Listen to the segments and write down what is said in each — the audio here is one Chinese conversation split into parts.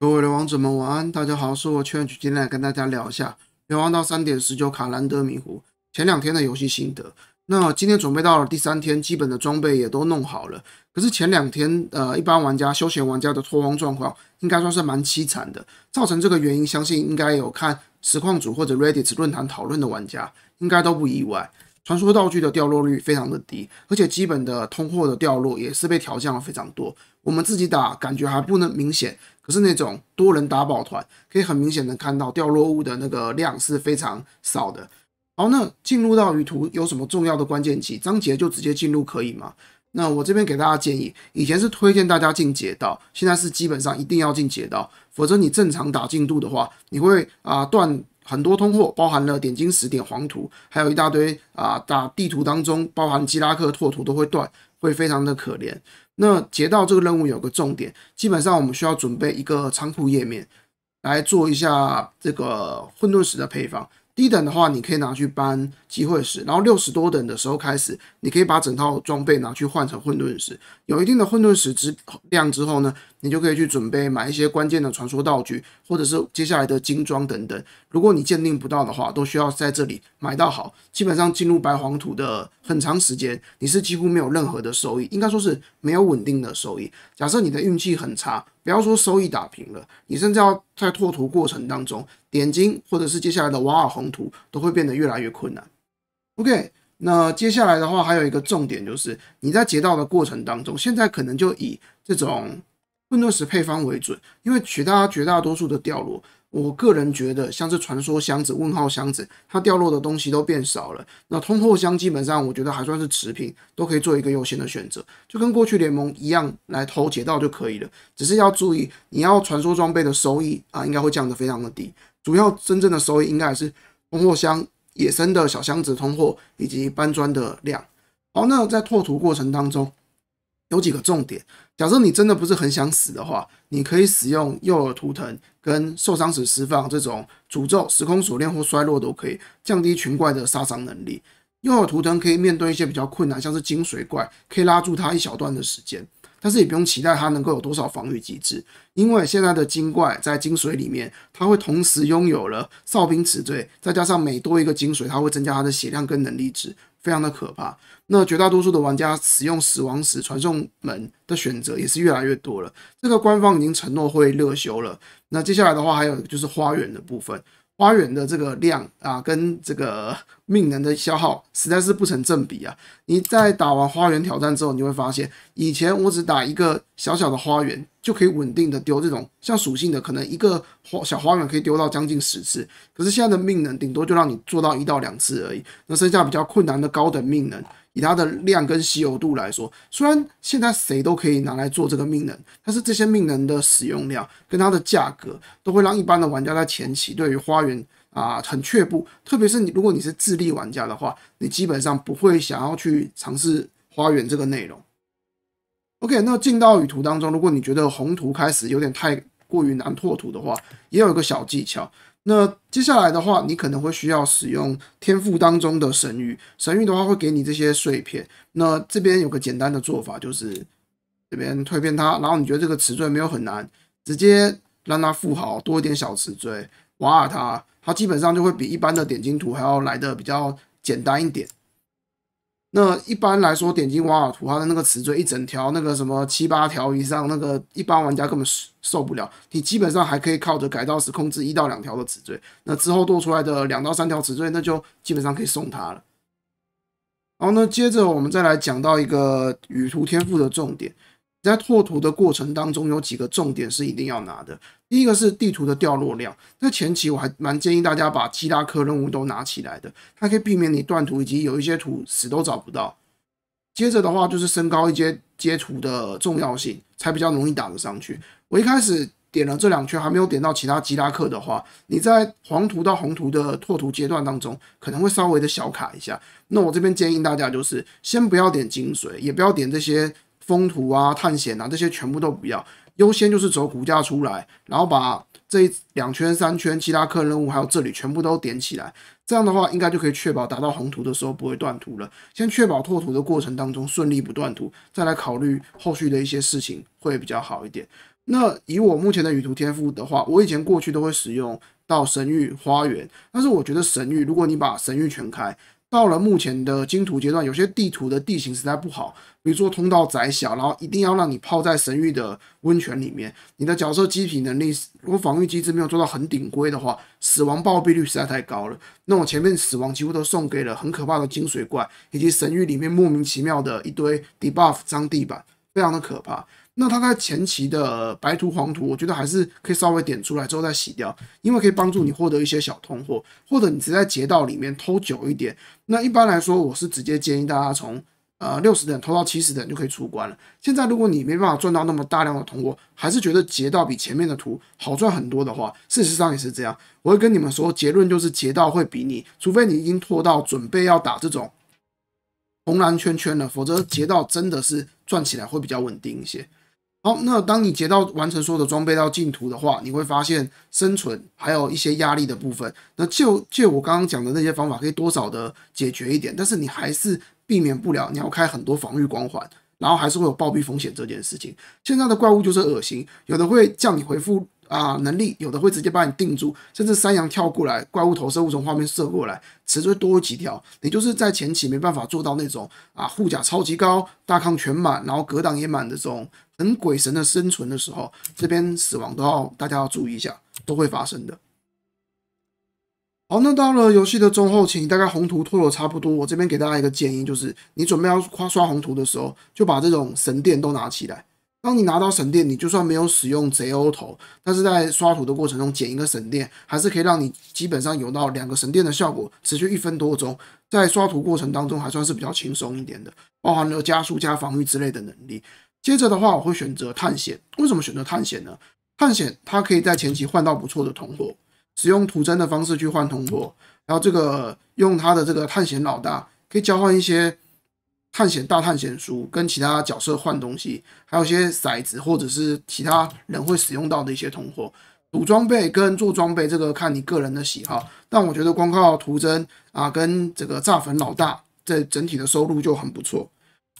各位的王者们，晚安！大家好，是我圈圈，今天来跟大家聊一下，亡到三点十九卡兰德迷糊前两天的游戏心得。那今天准备到了第三天，基本的装备也都弄好了。可是前两天，呃，一般玩家、休闲玩家的脱荒状况应该算是蛮凄惨的。造成这个原因，相信应该有看实况组或者 Reddit 论坛讨论的玩家，应该都不意外。传说道具的掉落率非常的低，而且基本的通货的掉落也是被调降了非常多。我们自己打感觉还不能明显。可是那种多人打宝团，可以很明显的看到掉落物的那个量是非常少的。好，那进入到鱼图有什么重要的关键期章节就直接进入可以吗？那我这边给大家建议，以前是推荐大家进捷道，现在是基本上一定要进捷道，否则你正常打进度的话，你会啊断很多通货，包含了点金石、点黄图，还有一大堆啊打地图当中包含基拉克拓图都会断，会非常的可怜。那截到这个任务有个重点，基本上我们需要准备一个仓库页面来做一下这个混沌石的配方。低等的话，你可以拿去搬机会石，然后六十多等的时候开始，你可以把整套装备拿去换成混沌石。有一定的混沌石之量之后呢？你就可以去准备买一些关键的传说道具，或者是接下来的精装等等。如果你鉴定不到的话，都需要在这里买到好。基本上进入白黄土的很长时间，你是几乎没有任何的收益，应该说是没有稳定的收益。假设你的运气很差，不要说收益打平了，你甚至要在拓图过程当中点睛，或者是接下来的瓦尔宏图都会变得越来越困难。OK，那接下来的话还有一个重点就是你在截道的过程当中，现在可能就以这种。混沌石配方为准，因为绝大绝大多数的掉落，我个人觉得像是传说箱子、问号箱子，它掉落的东西都变少了。那通货箱基本上，我觉得还算是持平，都可以做一个优先的选择，就跟过去联盟一样来偷解到就可以了。只是要注意，你要传说装备的收益啊，应该会降得非常的低。主要真正的收益应该还是通货箱、野生的小箱子通货以及搬砖的量。好，那在拓图过程当中。有几个重点。假设你真的不是很想死的话，你可以使用诱饵图腾跟受伤时释放这种诅咒时空锁链或衰落都可以降低群怪的杀伤能力。右耳图腾可以面对一些比较困难，像是精髓怪，可以拉住它一小段的时间。但是也不用期待它能够有多少防御机制，因为现在的精怪在精髓里面，它会同时拥有了哨兵词缀，再加上每多一个精髓，它会增加它的血量跟能力值，非常的可怕。那绝大多数的玩家使用死亡时传送门的选择也是越来越多了。这个官方已经承诺会热修了。那接下来的话，还有就是花园的部分，花园的这个量啊，跟这个命能的消耗实在是不成正比啊。你在打完花园挑战之后，你会发现，以前我只打一个小小的花园就可以稳定的丢这种像属性的，可能一个花小花园可以丢到将近十次，可是现在的命能顶多就让你做到一到两次而已。那剩下比较困难的高等命能。以它的量跟稀有度来说，虽然现在谁都可以拿来做这个命能，但是这些命能的使用量跟它的价格，都会让一般的玩家在前期对于花园啊很却步。特别是你如果你是智力玩家的话，你基本上不会想要去尝试花园这个内容。OK，那进到雨图当中，如果你觉得红图开始有点太过于难拓图的话，也有一个小技巧。那接下来的话，你可能会需要使用天赋当中的神谕。神谕的话会给你这些碎片。那这边有个简单的做法，就是这边蜕变它，然后你觉得这个词缀没有很难，直接让它附好多一点小词缀，瓦尔它，它基本上就会比一般的点金图还要来的比较简单一点。那一般来说，点击瓦尔图它的那个词缀一整条那个什么七八条以上，那个一般玩家根本受不了。你基本上还可以靠着改造石控制一到两条的词缀，那之后多出来的两到三条词缀，那就基本上可以送他了。然后呢，接着我们再来讲到一个雨图天赋的重点。在拓图的过程当中，有几个重点是一定要拿的。第一个是地图的掉落量，在前期我还蛮建议大家把基拉克任务都拿起来的，它可以避免你断图，以及有一些图死都找不到。接着的话就是升高一些阶图的重要性，才比较容易打得上去。我一开始点了这两圈，还没有点到其他吉拉克的话，你在黄图到红图的拓图阶段当中，可能会稍微的小卡一下。那我这边建议大家就是先不要点精髓，也不要点这些。封图啊，探险啊，这些全部都不要，优先就是走骨架出来，然后把这两圈、三圈其他客任务还有这里全部都点起来，这样的话应该就可以确保达到宏图的时候不会断图了。先确保拓图的过程当中顺利不断图，再来考虑后续的一些事情会比较好一点。那以我目前的旅途天赋的话，我以前过去都会使用到神域花园，但是我觉得神域，如果你把神域全开。到了目前的金图阶段，有些地图的地形实在不好，比如说通道窄小，然后一定要让你泡在神域的温泉里面。你的角色机体能力如果防御机制没有做到很顶规的话，死亡暴毙率实在太高了。那我前面死亡几乎都送给了很可怕的金水怪，以及神域里面莫名其妙的一堆 debuff 污地板，非常的可怕。那它在前期的白图黄图，我觉得还是可以稍微点出来之后再洗掉，因为可以帮助你获得一些小通货，或者你只在捷道里面偷久一点。那一般来说，我是直接建议大家从呃六十等偷到七十等就可以出关了。现在如果你没办法赚到那么大量的通货，还是觉得捷道比前面的图好赚很多的话，事实上也是这样。我会跟你们说，结论就是捷道会比你，除非你已经拖到准备要打这种红蓝圈圈了，否则捷道真的是转起来会比较稳定一些。好，那当你截到完成所有的装备到净土的话，你会发现生存还有一些压力的部分。那就借我刚刚讲的那些方法，可以多少的解决一点，但是你还是避免不了你要开很多防御光环，然后还是会有暴毙风险这件事情。现在的怪物就是恶心，有的会叫你回复。啊，能力有的会直接把你定住，甚至山羊跳过来，怪物投射物从画面射过来，持会多几条。你就是在前期没办法做到那种啊，护甲超级高，大抗全满，然后格挡也满的这种很鬼神的生存的时候，这边死亡都要大家要注意一下，都会发生的。好，那到了游戏的中后你大概红图拖了差不多，我这边给大家一个建议，就是你准备要刷刷红图的时候，就把这种神殿都拿起来。当你拿到神殿，你就算没有使用贼欧头，但是在刷图的过程中捡一个神殿，还是可以让你基本上有到两个神殿的效果，持续一分多钟，在刷图过程当中还算是比较轻松一点的，包含了加速、加防御之类的能力。接着的话，我会选择探险。为什么选择探险呢？探险它可以在前期换到不错的铜货，使用图针的方式去换铜货，然后这个用它的这个探险老大可以交换一些。探险大探险书跟其他角色换东西，还有一些骰子或者是其他人会使用到的一些通货，赌装备跟做装备，这个看你个人的喜好。但我觉得光靠图真啊跟这个炸粉老大，这整体的收入就很不错。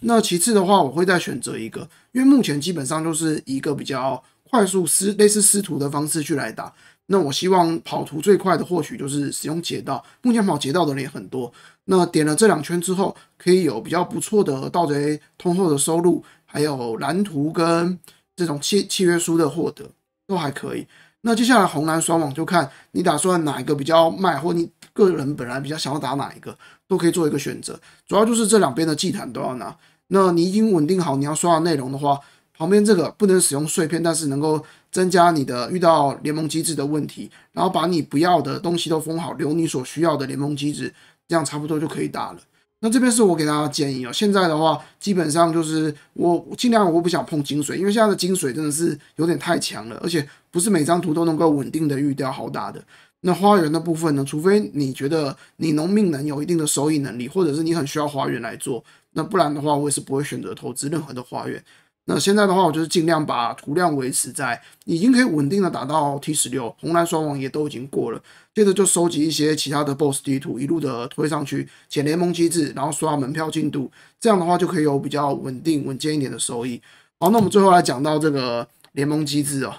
那其次的话，我会再选择一个，因为目前基本上就是一个比较快速师类似师徒的方式去来打。那我希望跑图最快的获取就是使用捷道，目前跑捷道的人也很多。那点了这两圈之后，可以有比较不错的盗贼通透的收入，还有蓝图跟这种契契约书的获得都还可以。那接下来红蓝双网就看你打算哪一个比较卖，或你个人本来比较想要打哪一个，都可以做一个选择。主要就是这两边的祭坛都要拿。那你已经稳定好你要刷的内容的话，旁边这个不能使用碎片，但是能够。增加你的遇到联盟机制的问题，然后把你不要的东西都封好，留你所需要的联盟机制，这样差不多就可以打了。那这边是我给大家建议哦。现在的话，基本上就是我尽量我不想碰金水，因为现在的金水真的是有点太强了，而且不是每张图都能够稳定的遇到好打的。那花园的部分呢，除非你觉得你农民能有一定的收益能力，或者是你很需要花园来做，那不然的话，我也是不会选择投资任何的花园。那现在的话，我就是尽量把图量维持在已经可以稳定的打到 T 十六，红蓝双王也都已经过了，接着就收集一些其他的 BOSS 地图，一路的推上去，捡联盟机制，然后刷门票进度，这样的话就可以有比较稳定稳健一点的收益。好，那我们最后来讲到这个联盟机制哦，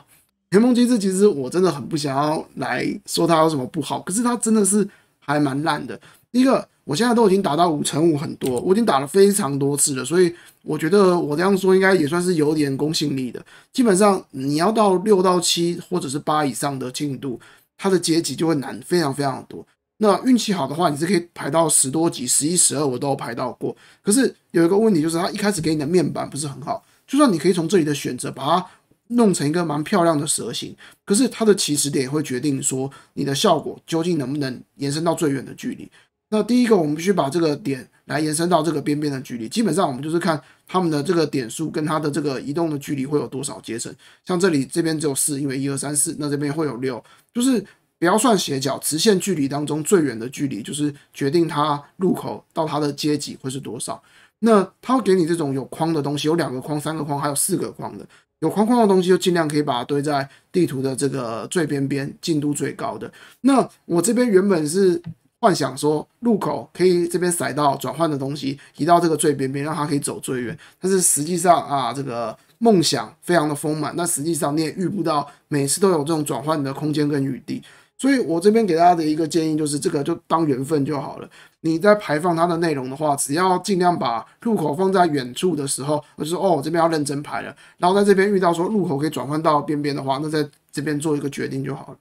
联盟机制其实我真的很不想要来说它有什么不好，可是它真的是还蛮烂的。第一个，我现在都已经打到五乘五很多，我已经打了非常多次了，所以我觉得我这样说应该也算是有点公信力的。基本上你要到六到七或者是八以上的进度，它的阶级就会难非常非常多。那运气好的话，你是可以排到十多级、十一、十二，我都排到过。可是有一个问题就是，它一开始给你的面板不是很好，就算你可以从这里的选择把它弄成一个蛮漂亮的蛇形，可是它的起始点会决定说你的效果究竟能不能延伸到最远的距离。那第一个，我们必须把这个点来延伸到这个边边的距离。基本上，我们就是看他们的这个点数跟它的这个移动的距离会有多少阶层。像这里这边只有四，因为一二三四，那这边会有六，就是不要算斜角，直线距离当中最远的距离就是决定它入口到它的阶级会是多少。那它会给你这种有框的东西，有两个框、三个框，还有四个框的。有框框的东西就尽量可以把它堆在地图的这个最边边，进度最高的。那我这边原本是。幻想说路口可以这边塞到转换的东西移到这个最边边，让它可以走最远。但是实际上啊，这个梦想非常的丰满，那实际上你也遇不到每次都有这种转换的空间跟余地。所以我这边给大家的一个建议就是，这个就当缘分就好了。你在排放它的内容的话，只要尽量把路口放在远处的时候，我就说哦这边要认真排了，然后在这边遇到说路口可以转换到边边的话，那在这边做一个决定就好了。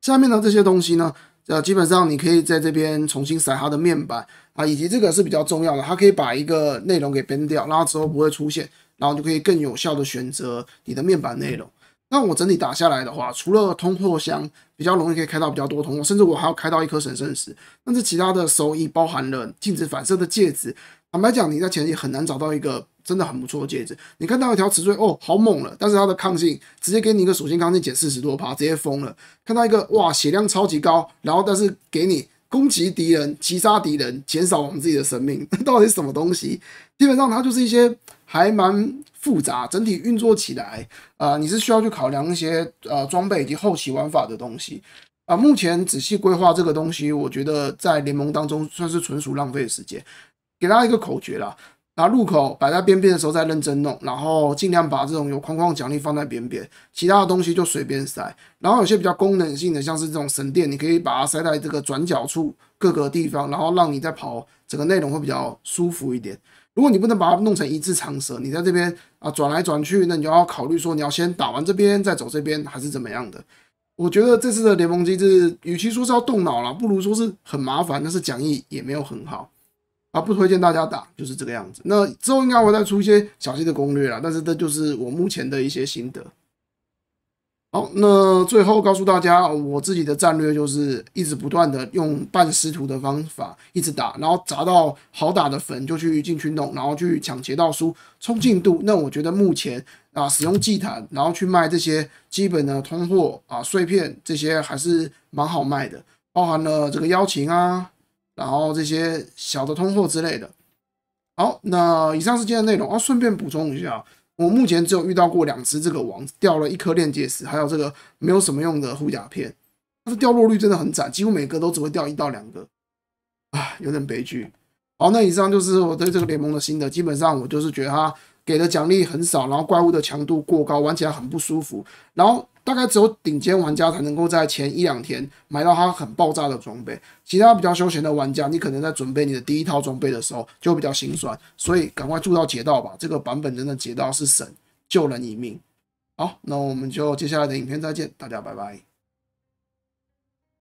下面的这些东西呢？呃，基本上你可以在这边重新塞它的面板啊，以及这个是比较重要的，它可以把一个内容给编掉，然后之后不会出现，然后就可以更有效的选择你的面板内容。那我整体打下来的话，除了通货箱比较容易可以开到比较多通货，甚至我还要开到一颗神圣石，但是其他的收益包含了镜子反射的戒指。坦白讲，你在前期很难找到一个。真的很不错的戒指，你看到一条词缀哦，好猛了！但是它的抗性直接给你一个属性抗性减四十多趴，直接疯了。看到一个哇，血量超级高，然后但是给你攻击敌人、击杀敌人，减少我们自己的生命，到底什么东西？基本上它就是一些还蛮复杂，整体运作起来啊，你是需要去考量一些呃装备以及后期玩法的东西啊。目前仔细规划这个东西，我觉得在联盟当中算是纯属浪费时间。给大家一个口诀啦。然后入口摆在边边的时候再认真弄，然后尽量把这种有框框奖励放在边边，其他的东西就随便塞。然后有些比较功能性的，像是这种神殿，你可以把它塞在这个转角处各个地方，然后让你在跑整个内容会比较舒服一点。如果你不能把它弄成一字长蛇，你在这边啊转来转去，那你就要考虑说你要先打完这边再走这边，还是怎么样的。我觉得这次的联盟机制，与其说是要动脑了，不如说是很麻烦，但是讲义也没有很好。啊，不推荐大家打，就是这个样子。那之后应该会再出一些小细的攻略啊，但是这就是我目前的一些心得。好，那最后告诉大家，我自己的战略就是一直不断的用半师徒的方法一直打，然后砸到好打的粉就去进群弄，然后去抢劫到书冲进度。那我觉得目前啊，使用祭坛然后去卖这些基本的通货啊碎片这些还是蛮好卖的，包含了这个邀请啊。然后这些小的通货之类的。好，那以上是今天的内容啊，顺便补充一下，我目前只有遇到过两只这个王掉了一颗链接石，还有这个没有什么用的护甲片，它的掉落率真的很窄，几乎每个都只会掉一到两个，啊，有点悲剧。好，那以上就是我对这个联盟的心得，基本上我就是觉得它给的奖励很少，然后怪物的强度过高，玩起来很不舒服，然后。大概只有顶尖玩家才能够在前一两天买到它很爆炸的装备，其他比较休闲的玩家，你可能在准备你的第一套装备的时候就比较心酸，所以赶快铸到劫道吧，这个版本真的劫道是神，救人一命。好，那我们就接下来的影片再见，大家拜拜。